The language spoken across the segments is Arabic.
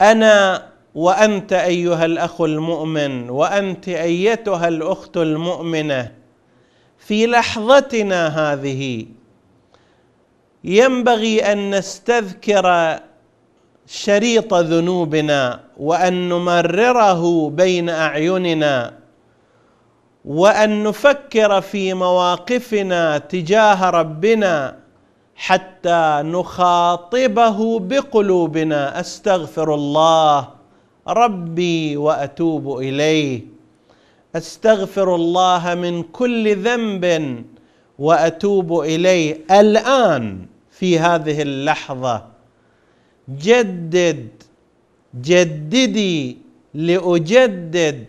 انا وانت ايها الاخ المؤمن وانت ايتها الاخت المؤمنه في لحظتنا هذه ينبغي ان نستذكر شريط ذنوبنا وان نمرره بين اعيننا وان نفكر في مواقفنا تجاه ربنا حتى نخاطبه بقلوبنا استغفر الله ربي واتوب اليه استغفر الله من كل ذنب واتوب اليه الان في هذه اللحظه جدد جددي لاجدد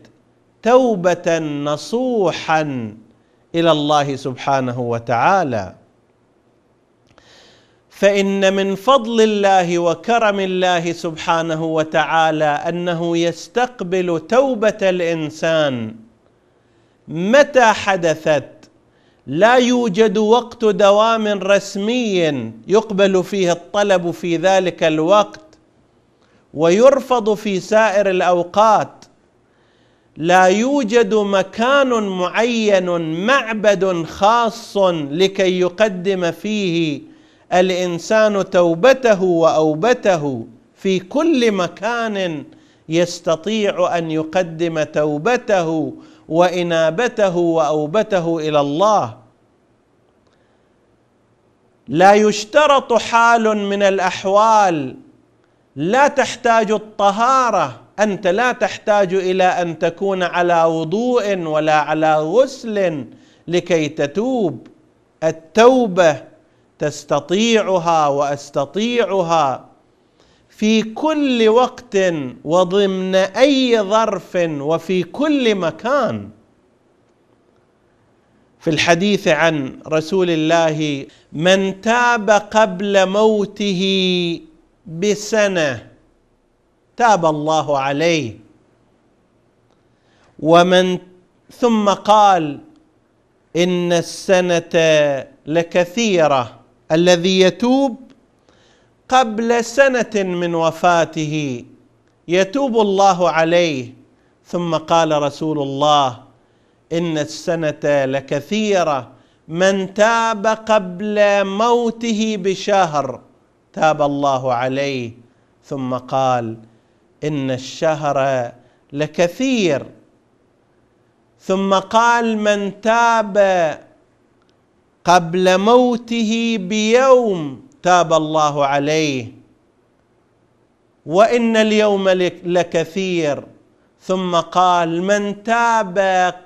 توبه نصوحا الى الله سبحانه وتعالى فان من فضل الله وكرم الله سبحانه وتعالى انه يستقبل توبه الانسان متى حدثت لا يوجد وقت دوام رسمي يقبل فيه الطلب في ذلك الوقت ويرفض في سائر الاوقات لا يوجد مكان معين معبد خاص لكي يقدم فيه الانسان توبته واوبته في كل مكان يستطيع ان يقدم توبته وانابته واوبته الى الله لا يشترط حال من الاحوال لا تحتاج الطهاره انت لا تحتاج الى ان تكون على وضوء ولا على غسل لكي تتوب التوبه تستطيعها واستطيعها في كل وقت وضمن اي ظرف وفي كل مكان في الحديث عن رسول الله من تاب قبل موته بسنه تاب الله عليه ومن ثم قال ان السنه لكثيره الذي يتوب قبل سنه من وفاته يتوب الله عليه ثم قال رسول الله ان السنه لكثيره من تاب قبل موته بشهر تاب الله عليه ثم قال ان الشهر لكثير ثم قال من تاب قبل موته بيوم تاب الله عليه وان اليوم لكثير ثم قال من تاب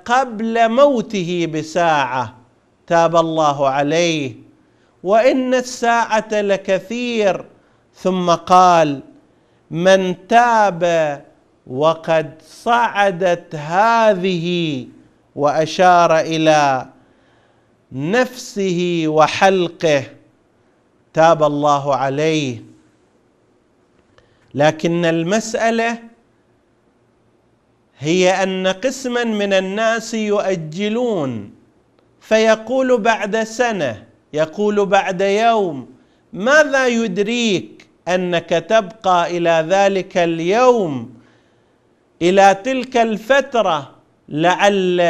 قبل موته بساعه تاب الله عليه وان الساعه لكثير ثم قال من تاب وقد صعدت هذه واشار الى نفسه وحلقه تاب الله عليه لكن المساله هي ان قسما من الناس يؤجلون فيقول بعد سنه يقول بعد يوم ماذا يدريك انك تبقى الى ذلك اليوم الى تلك الفتره لعل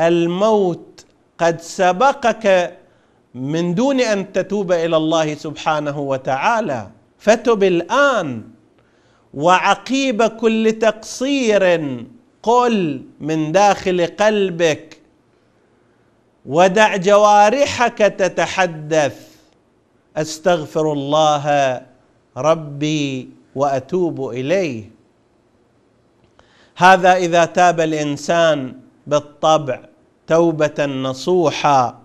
الموت قد سبقك من دون ان تتوب الى الله سبحانه وتعالى فتب الان وعقيب كل تقصير قل من داخل قلبك ودع جوارحك تتحدث استغفر الله ربي واتوب اليه هذا اذا تاب الانسان بالطبع توبه نصوحا